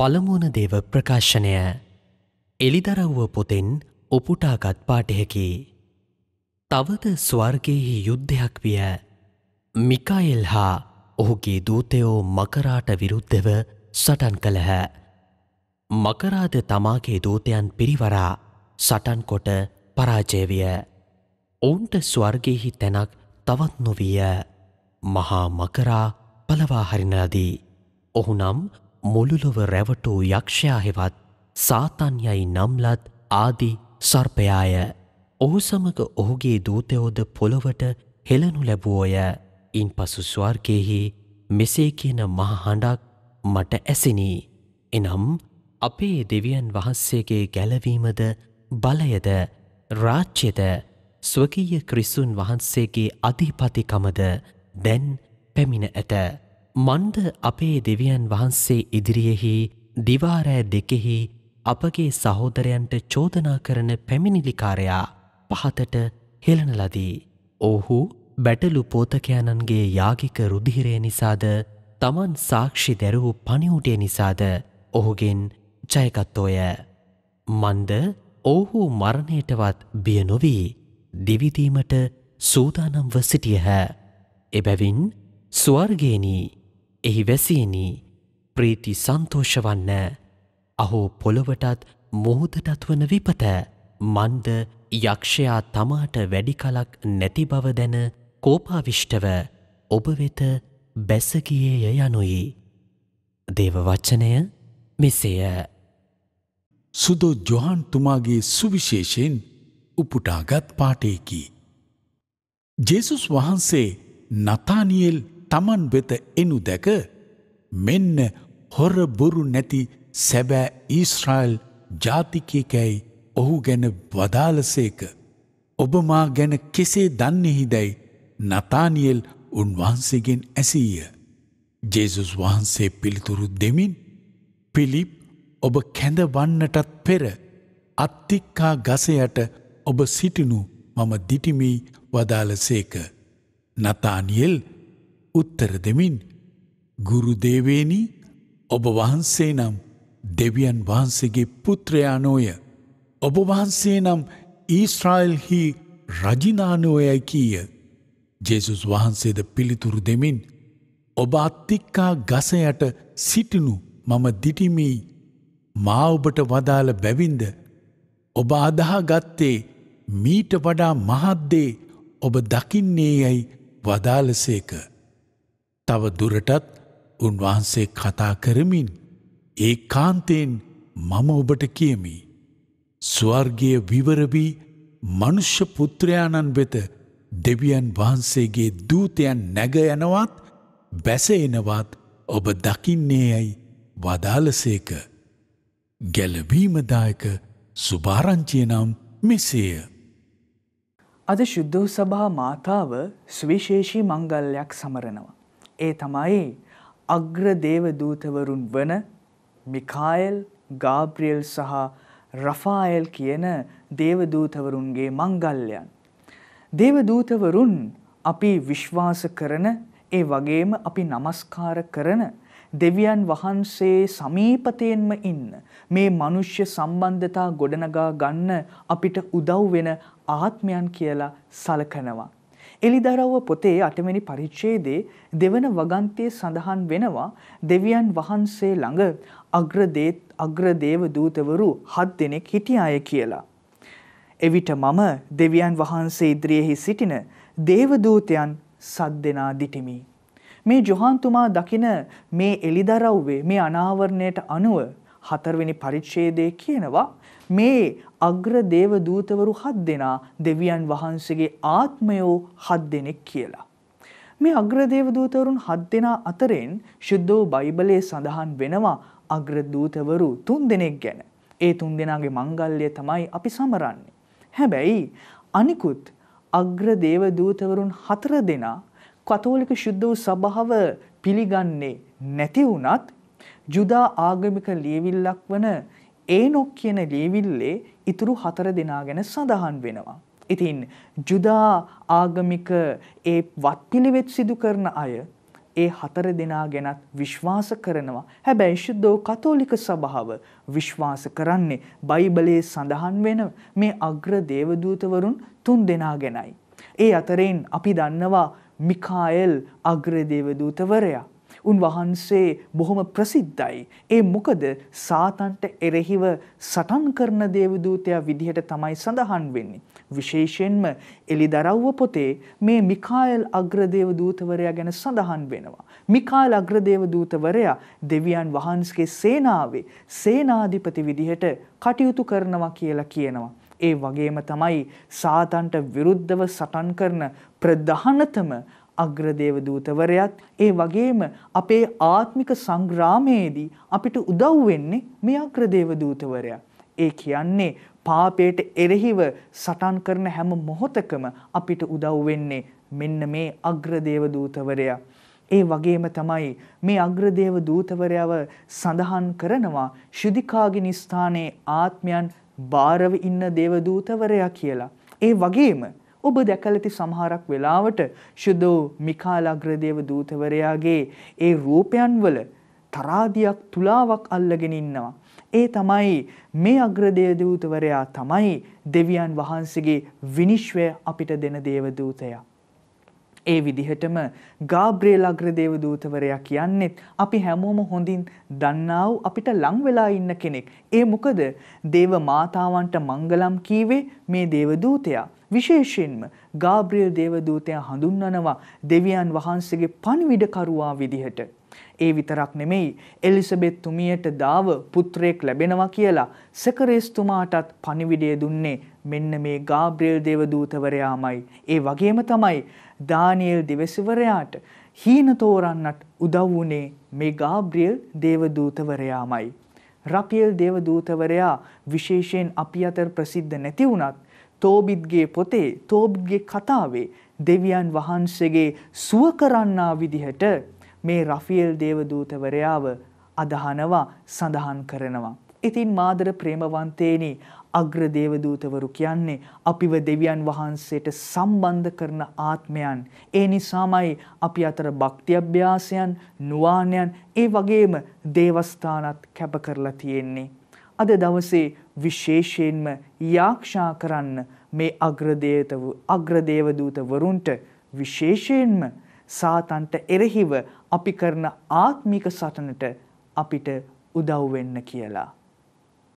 පළමුවන දේව ප්‍රකාශනය එලිදරව්ව පොතෙන් උපුටාගත් පාටයකි. තවද ස්වර්ගයෙහි යුද්ධයක් විය මිකායෙල් හා ඔහුගේ දූතයෝ මකරාට විරුද්ධව සටන් කළහ. මකරාද තමාගේ දූතයන් පිරිවරා සටන්කොට පරාජයවිය. ඔවුන්ට ස්වර්ගෙහි තැනක් තවත් නොවිය මහා මකරා පලවාහරිනලදී. ඔහුනම් මුළුලොව රැවටූ යක්ෂයා හෙවත් සාතන්යයි නම්ලත් ආදි සර්පයාය. ඔහු සමග ඔහුගේ දූතයෝද පොළොවට හෙළනු ලැබුවෝය. ඉන් පසු ස්වර්ගෙහි මෙසේ කියන මහහඬක් මට ඇසිනි. එනම් අපේ දෙවියන් වහන්සේගේ ගැලවීමද බලයද රාච්්‍යද ස්වකීය ක්‍රිස්සුන් වහන්සේගේ අධිපතිකමද දැන් පැමිණ ඇත. මණ්ඩ අපේ දෙවියන් වහන්සේ ඉදිරියෙහි දිවාරෑ දෙකෙහි අපගේ සහෝදරයන්ට චෝදනා කරන පැමිණිලිකාරයා පහතට හෙළනලදී. ඔහු බැටලු පෝතකයණන්ගේ යාගික රුදිහිරය නිසාද තමන් සාක්ෂි දැරූ පනිවුටේ නිසාද ඔහුගෙන් ජයකත්තෝය. මන්ද ඔහු මරණයටවත් බිය නොවී දිවිදීමට සූදානම්ව සිටියහ. එබැවින් ස්වර්ගේනී එහි වැසේනී ප්‍රීති සන්තෝෂවන්න අහෝ පොළොවටත් මුහුදටත් වන විපත මන්ද යක්ෂයා තමාට වැඩි කලක් නැති බව දැන කෝපාවිෂ්ටව ඔබ වෙත බැසගියේය යනුයි. දේව වච්චනය මෙසේය. සුදෝ ජොහන් තුමාගේ සුවිශේෂයෙන් උපුටාගත් පාටයකි. ජෙසුස් වහන්සේ නතානියෙල් තමන් වෙත එනු දැක මෙන්න හොරබොරු නැති සැබෑ ඊස්රායිල් ජාතිකයකැයි ඔහු ගැන වදාලසේක. ඔබමා ගැන කෙසේ දන්නෙහිදැයි නතානියල් උන්වහන්සේගෙන් ඇසීය. ජේසුස් වහන්සේ පිළිතුරු දෙමින් පිලිප් ඔබ කැඳවන්නටත් පෙර අත්තික්කා ගසයට ඔබ සිටිනු මම දිටිමී වදාලසේක. නතානියල් උත්තර දෙමින් ගුරුදේවේනි ඔබ වහන්සේ නම් දෙවියන් වහන්සේගේ පුත්‍රයානෝය ඔබ වහන්සේ නම් ඊස්රායිල්හි රජිනානෝයයි කීය ජෙසුස් වහන්සේද පිළිතුරු දෙමින් ඔබ අත්තික්කා ගසයට සිටිනු මම දිටිමී මා ඔබට වදාළ බැවින්ද ඔබ අදහා ගත්තේ මීට වඩා මහද්දේ ඔබ දකින්නේ යැයි වදාලසේක. තව දුරටත් උන්වහන්සේ කතා කරමින් ඒ කාන්තයෙන් මම ඔබට කියමි. ස්වර්ගය විවරවී මනුෂ්‍ය පුත්‍රයාණන් වෙත දෙවියන් වහන්සේගේ දූතයන් නැග යනවත් බැස එනවත් ඔබ දකින්නේ යැයි වදාලසේක. ගැලවීමදායක සුභාරංචිය නම් මෙසේය. අද ශුද්ධ සභා මාතාව ස්විශේෂී මංගල්ලයක් සමරනවා. ඒ තමයි අග්‍ර දේවදූතවරුන් වන මිකායල්, ගාබ්‍රියෙල් සහ රෆායල් කියන දේවදූතවරුන්ගේ මංගල්‍යයන්. දේවදූතවරුන් අපි විශ්වාස කරන ඒ වගේම අපි নমස්කාර කරන දෙවියන් වහන්සේ සමීපතයෙන්ම ඉන්න මේ මිනිස්්‍ය සම්බන්ධතා ගොඩනගා ගන්න අපිට උදව් වෙන ආත්මයන් කියලා සලකනවා. එලිදරව්ව පොතේ අටමනි පරිච්ඡේදයේ දෙවන වගන්තිය සඳහන් වෙනවා දෙවියන් වහන්සේ ළඟ අග්‍රදේත් අග්‍රදේව දූතවරු හත් දෙනෙක් හිටියාය කියලා. එවිට මම දෙවියන් වහන්සේ ඉදිරියෙහි සිටින දේවදූතයන් සද්දෙනා දිටිමි. මේ ජොහන්තුමා දකින මේ එලිදරව්වේ මේ අනාවරණයට අනුව හතරවෙනි පරිච්ඡේදයේ කියනවා මේ අග්‍ර දේව දූතවරු හත් දෙනා දෙවියන් වහන්සේගේ ආත්මයෝ හත් දෙනෙක් කියලා. මේ අග්‍ර දේව දූතවරුන් හත් දෙනා අතරෙන් ශුද්ධෝ බයිබලයේ සඳහන් වෙනවා අග්‍ර දූතවරු තුන් දෙනෙක් ගැන. ඒ තුන් දෙනාගේ මංගල්‍යය තමයි අපි සමරන්නේ. හැබැයි අනිකුත් අග්‍ර දේව දූතවරුන් හතර දෙනා කතෝලික ශුද්ධ වූ සභාව පිළිගන්නේ නැති වුණත් ජුදා ආගමික ලියවිල්ලක් වන ඒනොක් කියන ලියවිල්ලේ ඉතුරු හතර දෙනා ගැන සඳහන් වෙනවා. ඉතින් ජුදා ආගමික ඒ වත්පිළිවෙත් සිදු කරන අය ඒ හතර දෙනා ගැනත් විශ්වාස කරනවා. හැබැයි ශුද්ධෝ කතෝලික සභාව විශ්වාස කරන්නේ බයිබලයේ සඳහන් වෙන මේ අග්‍ර දේවදූතවරුන් තුන් දෙනා ගැනයි. ඒ අතරින් අපි දන්නවා මිකායල් අග්‍රදේවදූතවරයා. උන්වහන්සේ බොහොම ප්‍රසිද්ධයි. ඒ මොකද සාතන්ට එරෙහිව සටන් කරන දේවදූතයා විදිහට තමයි සඳහන් වෙන්නේ. විශේෂයෙන්ම එලිදරව්ව පොතේ මේ මිකායල් අග්‍රදේව දූතවරයා ගැන සඳහන් වෙනවා. මිකායල් අග්‍රදේව දූතවරයා දෙවියන් වහන්සේගේ සේනාවේ සේනාධිපති විදිහට කටයුතු කරනවා කියලා කියනවා. ඒ වගේම තමයි සාතන්ට විරුද්ධව සටන් කරන ප්‍රධානතම අග්‍රදේව දූතවරයත් ඒ වගේම අපේ ආත්මික සංග්‍රාමයේදී අපිට උදව් වෙන්නේ මේ අග්‍රදේව දූතවරයා. ඒ කියන්නේ පාපයට එරෙහිව සටන් කරන හැම මොහොතකම අපිට උදව් වෙන්නේ මෙන්න මේ අග්‍රදේව දූතවරයා. ඒ වගේම තමයි මේ අග්‍රදේව දූතවරයව සඳහන් කරනවා ශුද්ධිකාගිනි ස්ථානයේ ආත්මයන් බාරව ඉන්න දේව දූතවරයා කියලා. ඒ වගේම ඔබ දැකලා ඇති සමහරක් වෙලාවට ශුදෝ මිකාල අග්‍රදේව දූතවරයාගේ ඒ රූපයන් වල තරාදියක් තුලාවක් අල්ලගෙන ඉන්නවා. ඒ තමයි මේ අග්‍රදේව දූතවරයා තමයි දෙවියන් වහන්සේගේ විනිශ්වය අපිට දෙන දේව දූතයා. ඒ විදිහටම ගාබ්‍රේල් අග්‍රදේව දූතවරයා කියන්නෙත් අපි හැමෝම හොඳින් දන්නා වූ අපිට ලං වෙලා ඉන්න කෙනෙක්. ඒ මොකද දේව මාතාවන්ට මංගලම් කීවේ මේ දේව දූතයා. විශේෂයෙන්ම ගාබ්‍රියල් දේව දූතයා හඳුන්වනවා දෙවියන් වහන්සේගේ පණිවිඩකරුවා විදිහට. ඒ විතරක් නෙමෙයි එලිසබෙත් තුමියට දාව පුත්‍රයෙක් ලැබෙනවා කියලා සකරේස් තුමාටත් පණිවිඩය දුන්නේ මෙන්න මේ ගාබ්‍රියල් දේව දූතවරයාමයි. ඒ වගේම තමයි දානියෙල් දෙවසවරයාට හීන තෝරන්නට උදව් වුණේ මේ ගාබ්‍රියෙල් දේවදූතවරයාමයි. රපියෙල් දේවදූතවරයා විශේෂයෙන් අපි අතර ප්‍රසිද්ධ නැති වුණත් තෝබිත්ගේ පොතේ තෝබ්ගේ කතාවේ දෙවියන් වහන්සේගේ සුව කරන්නා විදිහට මේ රෆියෙල් දේවදූතවරයාව අදහනවා සඳහන් කරනවා. ඉතින් මාදර ප්‍රේමවන්තේනි අග්‍ර දේවදූතවරු කියන්නේ අපිව දෙවියන් වහන්සේට සම්බන්ධ කරන ආත්මයන්. ඒ නිසාමයි අපි අතර භක්ති අභ්‍යාසයන්, නුවාණයන් ඒ වගේම දේවස්ථානත් කැප කරලා තියෙන්නේ. අද දවසේ විශේෂයෙන්ම යාක්ෂා කරන්න මේ අග්‍රදේවතව අග්‍රදේවදූත වරුන්ට විශේෂයෙන්ම සාතන්ට එරෙහිව අපි කරන ආත්මික සටනට අපිට උදව් වෙන්න කියලා